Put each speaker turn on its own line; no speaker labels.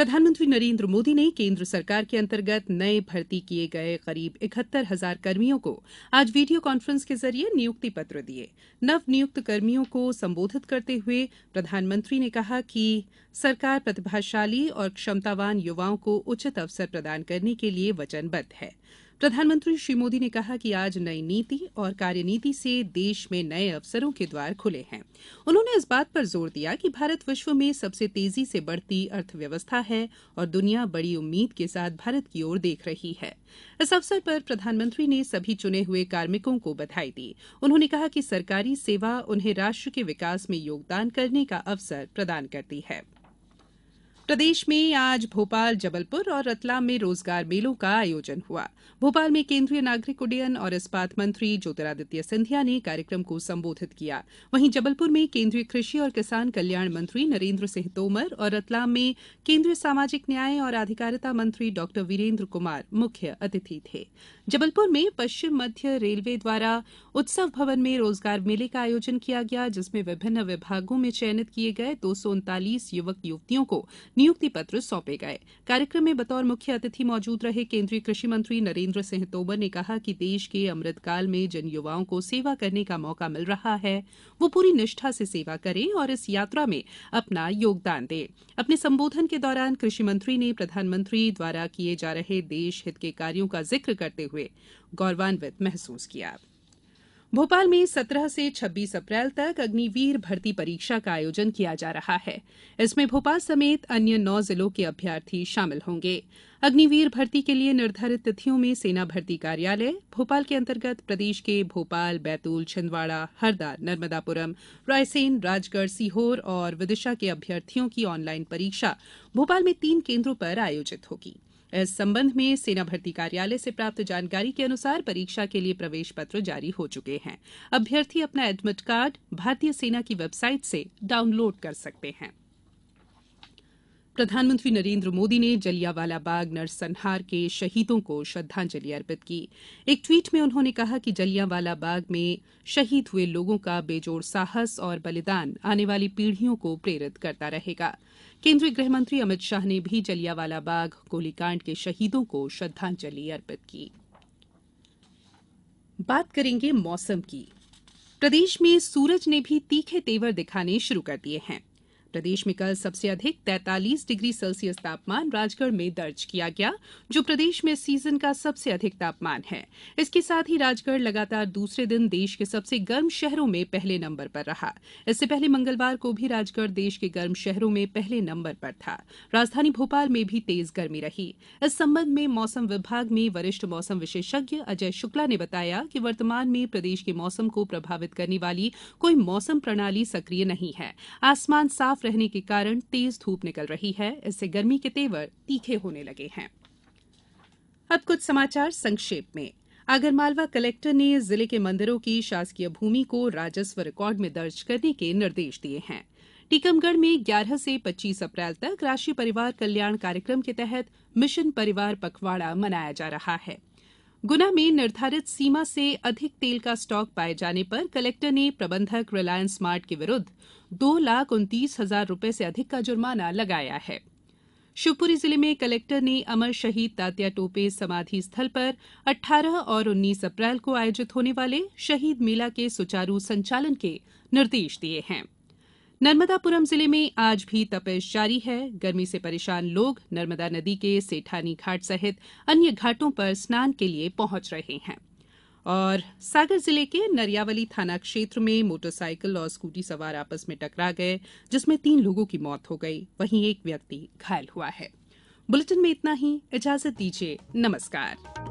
प्रधानमंत्री नरेन्द्र मोदी ने केन्द्र सरकार के अंतर्गत नये भर्ती किये गये करीब इकहत्तर हजार कर्मियों को आज वीडियो कांफ्रेंस के जरिए नियुक्ति पत्र दिये नियुक्त कर्मियों को संबोधित करते हुए प्रधानमंत्री ने कहा कि सरकार प्रतिभाशाली और क्षमतावान युवाओं को उचित अवसर प्रदान करने के लिए वचनबद्ध है प्रधानमंत्री श्री मोदी ने कहा कि आज नई नीति और कार्यनीति से देश में नए अवसरों के द्वार खुले हैं उन्होंने इस बात पर जोर दिया कि भारत विश्व में सबसे तेजी से बढ़ती अर्थव्यवस्था है और दुनिया बड़ी उम्मीद के साथ भारत की ओर देख रही है इस अवसर पर प्रधानमंत्री ने सभी चुने हुए कार्मिकों को बधाई दी उन्होंने कहा कि सरकारी सेवा उन्हें राष्ट्र के विकास में योगदान करने का अवसर प्रदान करती है प्रदेश में आज भोपाल जबलपुर और रतलाम में रोजगार मेलों का आयोजन हुआ भोपाल में केन्द्रीय नागरिक उड्डयन और इस्पात मंत्री ज्योतिरादित्य सिंधिया ने कार्यक्रम को संबोधित किया वहीं जबलपुर में केन्द्रीय कृषि और किसान कल्याण मंत्री नरेन्द्र सिंह तोमर और रतलाम में केन्द्रीय सामाजिक न्याय और अधिकारिता मंत्री डॉ वीरेन्द्र कुमार मुख्य अतिथि थे जबलपुर में पश्चिम मध्य रेलवे द्वारा उत्सव भवन में रोजगार मेले का आयोजन किया गया जिसमें विभिन्न विभागों में चयनित किए गए दो युवक युवतियों को नियुक्ति पत्र सौंपे गये कार्यक्रम में बतौर मुख्य अतिथि मौजूद रहे केन्द्रीय कृषि मंत्री नरेन्द्र सिंह तोमर ने कहा कि देश के अमृतकाल में जिन युवाओं को सेवा करने का मौका मिल रहा है वो पूरी निष्ठा से सेवा करें और इस यात्रा में अपना योगदान दें अपने संबोधन के दौरान कृषि मंत्री ने प्रधानमंत्री द्वारा किये जा रहे देश हित के कार्यो का जिक्र करते हुए गौरवान्वित महसूस किया भोपाल में सत्रह से छब्बीस अप्रैल तक अग्निवीर भर्ती परीक्षा का आयोजन किया जा रहा है इसमें भोपाल समेत अन्य नौ जिलों के अभ्यर्थी शामिल होंगे अग्निवीर भर्ती के लिए निर्धारित तिथियों में सेना भर्ती कार्यालय भोपाल के अंतर्गत प्रदेश के भोपाल बैतूल छिंदवाड़ा हरदा नर्मदापुरम रायसेन राजगढ़ सीहोर और विदिशा के अभ्यर्थियों की ऑनलाइन परीक्षा भोपाल में तीन केन्द्रों पर आयोजित होगी इस संबंध में सेना भर्ती कार्यालय से प्राप्त जानकारी के अनुसार परीक्षा के लिए प्रवेश पत्र जारी हो चुके हैं अभ्यर्थी अपना एडमिट कार्ड भारतीय सेना की वेबसाइट से डाउनलोड कर सकते हैं प्रधानमंत्री नरेन्द्र मोदी ने जलियांवाला बाग नरसंहार के शहीदों को श्रद्धांजलि अर्पित की एक ट्वीट में उन्होंने कहा कि जलियांवाला बाग में शहीद हुए लोगों का बेजोड़ साहस और बलिदान आने वाली पीढ़ियों को प्रेरित करता रहेगा केन्द्रीय गृहमंत्री अमित शाह ने भी जलियावाला बाग गोलीकांड के शहीदों को श्रद्धांजलि अर्पित की बात करेंगे मौसम की प्रदेश में सूरज ने भी तीखे तेवर दिखाने शुरू कर दिए हैं प्रदेश में कल सबसे अधिक तैतालीस डिग्री सेल्सियस तापमान राजगढ़ में दर्ज किया गया जो प्रदेश में सीजन का सबसे अधिक तापमान है इसके साथ ही राजगढ़ लगातार दूसरे दिन देश के सबसे गर्म शहरों में पहले नंबर पर रहा इससे पहले मंगलवार को भी राजगढ़ देश के गर्म शहरों में पहले नंबर पर था राजधानी भोपाल में भी तेज गर्मी रही इस संबंध में मौसम विभाग में वरिष्ठ मौसम विशेषज्ञ अजय शुक्ला ने बताया कि वर्तमान में प्रदेश के मौसम को प्रभावित करने वाली कोई मौसम प्रणाली सक्रिय नहीं है आसमान साफ साफ रहने के कारण तेज धूप निकल रही है इससे गर्मी के तेवर तीखे होने लगे हैं अब कुछ समाचार संक्षेप में आगरमालवा कलेक्टर ने जिले के मंदिरों की शासकीय भूमि को राजस्व रिकॉर्ड में दर्ज करने के निर्देश दिए हैं टीकमगढ़ में 11 से 25 अप्रैल तक राशि परिवार कल्याण कार्यक्रम के तहत मिशन परिवार पखवाड़ा मनाया जा रहा है गुना में निर्धारित सीमा से अधिक तेल का स्टॉक पाए जाने पर कलेक्टर ने प्रबंधक रिलायंस मार्ट के विरूद्व दो लाख उन्तीस हजार रूपये से अधिक का जुर्माना लगाया है शिवपुरी जिले में कलेक्टर ने अमर शहीद तात्या टोपे समाधि स्थल पर 18 और 19 अप्रैल को आयोजित होने वाले शहीद मेला के सुचारू संचालन के निर्देश दिये हैं नर्मदापुरम जिले में आज भी तपिश जारी है गर्मी से परेशान लोग नर्मदा नदी के सेठानी घाट सहित अन्य घाटों पर स्नान के लिए पहुंच रहे हैं और सागर जिले के नरियावली थाना क्षेत्र में मोटरसाइकिल और स्कूटी सवार आपस में टकरा गए जिसमें तीन लोगों की मौत हो गई वहीं एक व्यक्ति घायल हुआ है बुलेटिन में इतना ही इजाजत दीजिए नमस्कार